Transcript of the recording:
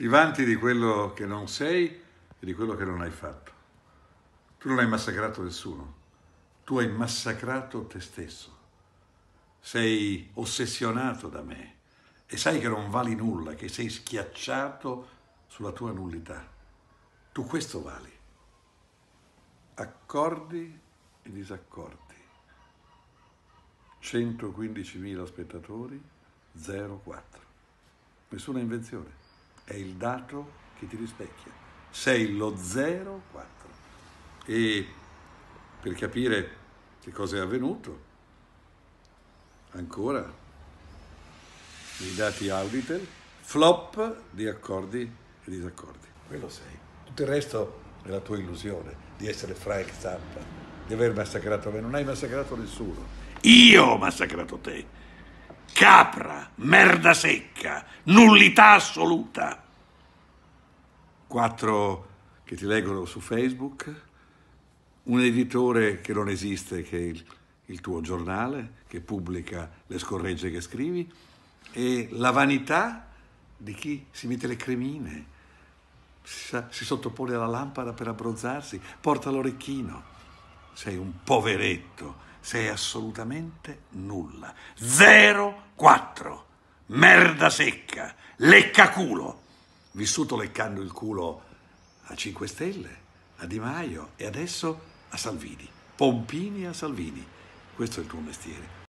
Ti vanti di quello che non sei e di quello che non hai fatto. Tu non hai massacrato nessuno, tu hai massacrato te stesso. Sei ossessionato da me e sai che non vali nulla, che sei schiacciato sulla tua nullità. Tu questo vali. Accordi e disaccordi. 115.000 spettatori, 0,4. Nessuna invenzione è il dato che ti rispecchia. Sei lo 04. E per capire che cosa è avvenuto, ancora i dati Auditel, flop di accordi e disaccordi. Quello sei. Tutto il resto è la tua illusione di essere Frank Zappa, di aver massacrato me. Non hai massacrato nessuno. Io ho massacrato te capra, merda secca, nullità assoluta. Quattro che ti leggono su Facebook, un editore che non esiste, che è il, il tuo giornale, che pubblica le scorregge che scrivi, e la vanità di chi si mette le cremine, si sottopone alla lampada per abbronzarsi, porta l'orecchino. Sei un poveretto sei assolutamente nulla. 0-4. Merda secca. Leccaculo. Vissuto leccando il culo a 5 Stelle, a Di Maio e adesso a Salvini. Pompini a Salvini. Questo è il tuo mestiere.